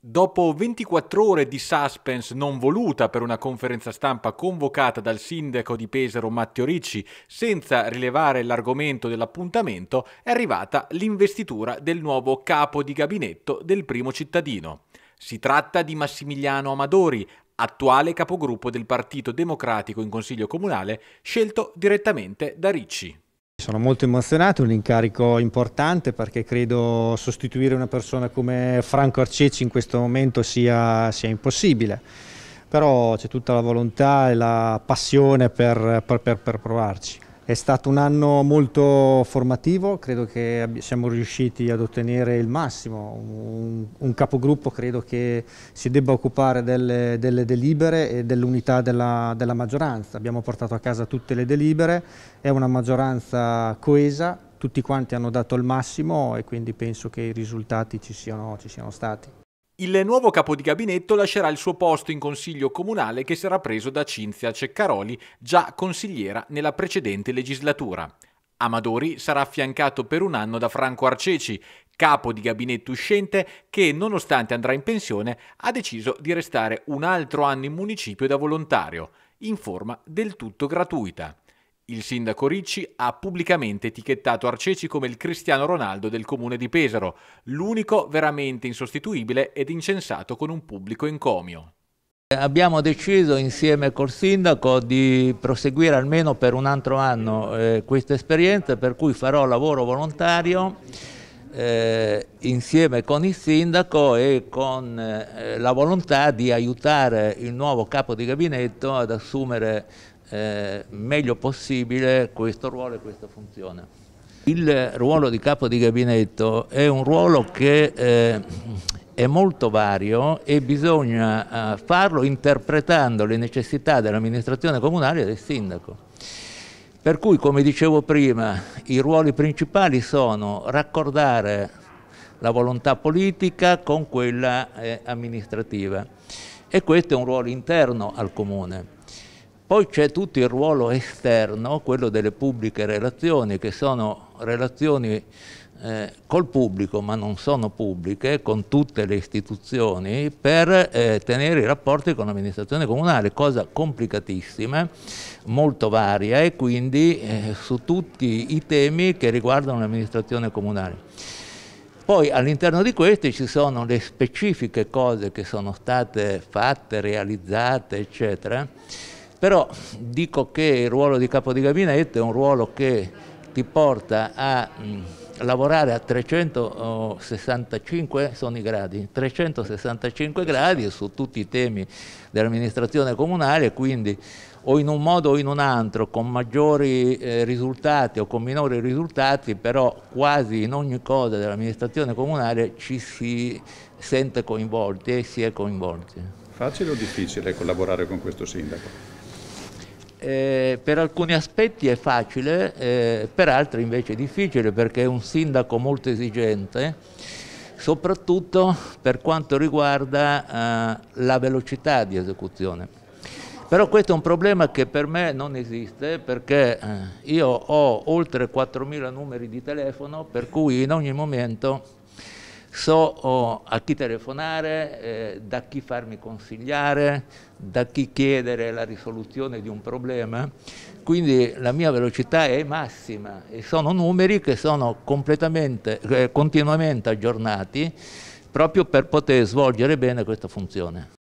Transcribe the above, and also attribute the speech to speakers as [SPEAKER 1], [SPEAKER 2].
[SPEAKER 1] Dopo 24 ore di suspense non voluta per una conferenza stampa convocata dal sindaco di Pesaro Matteo Ricci senza rilevare l'argomento dell'appuntamento, è arrivata l'investitura del nuovo capo di gabinetto del primo cittadino. Si tratta di Massimiliano Amadori, attuale capogruppo del Partito Democratico in Consiglio Comunale, scelto direttamente da Ricci.
[SPEAKER 2] Sono molto emozionato, è un incarico importante perché credo sostituire una persona come Franco Arceci in questo momento sia, sia impossibile, però c'è tutta la volontà e la passione per, per, per, per provarci. È stato un anno molto formativo, credo che siamo riusciti ad ottenere il massimo. Un, un capogruppo credo che si debba occupare delle, delle delibere e dell'unità della, della maggioranza. Abbiamo portato a casa tutte le delibere, è una maggioranza coesa, tutti quanti hanno dato il massimo e quindi penso che i risultati ci siano, ci siano stati.
[SPEAKER 1] Il nuovo capo di gabinetto lascerà il suo posto in consiglio comunale che sarà preso da Cinzia Ceccaroli, già consigliera nella precedente legislatura. Amadori sarà affiancato per un anno da Franco Arceci, capo di gabinetto uscente che, nonostante andrà in pensione, ha deciso di restare un altro anno in municipio da volontario, in forma del tutto gratuita. Il sindaco Ricci ha pubblicamente etichettato Arceci come il Cristiano Ronaldo del comune di Pesaro, l'unico veramente insostituibile ed incensato con un pubblico encomio.
[SPEAKER 3] Abbiamo deciso insieme col sindaco di proseguire almeno per un altro anno eh, questa esperienza per cui farò lavoro volontario eh, insieme con il sindaco e con eh, la volontà di aiutare il nuovo capo di gabinetto ad assumere eh, meglio possibile questo ruolo e questa funzione. Il ruolo di capo di gabinetto è un ruolo che eh, è molto vario e bisogna eh, farlo interpretando le necessità dell'amministrazione comunale e del sindaco. Per cui, come dicevo prima, i ruoli principali sono raccordare la volontà politica con quella eh, amministrativa e questo è un ruolo interno al Comune. Poi c'è tutto il ruolo esterno, quello delle pubbliche relazioni, che sono relazioni eh, col pubblico, ma non sono pubbliche, con tutte le istituzioni, per eh, tenere i rapporti con l'amministrazione comunale, cosa complicatissima, molto varia e quindi eh, su tutti i temi che riguardano l'amministrazione comunale. Poi all'interno di questi ci sono le specifiche cose che sono state fatte, realizzate, eccetera però dico che il ruolo di capo di gabinetto è un ruolo che ti porta a lavorare a 365 sono i gradi, 365 gradi su tutti i temi dell'amministrazione comunale, quindi o in un modo o in un altro, con maggiori eh, risultati o con minori risultati, però quasi in ogni cosa dell'amministrazione comunale ci si sente coinvolti e si è coinvolti.
[SPEAKER 2] Facile o difficile collaborare con questo sindaco?
[SPEAKER 3] eh, per alcuni aspetti è facile, eh, per altri invece è difficile perché è un sindaco molto esigente, soprattutto per quanto riguarda eh, la velocità di esecuzione. Però questo è un problema che per me non esiste perché eh, io ho oltre 4.000 numeri di telefono per cui in ogni momento So oh, a chi telefonare, eh, da chi farmi consigliare, da chi chiedere la risoluzione di un problema, quindi la mia velocità è massima e sono numeri che sono eh, continuamente aggiornati proprio per poter svolgere bene questa funzione.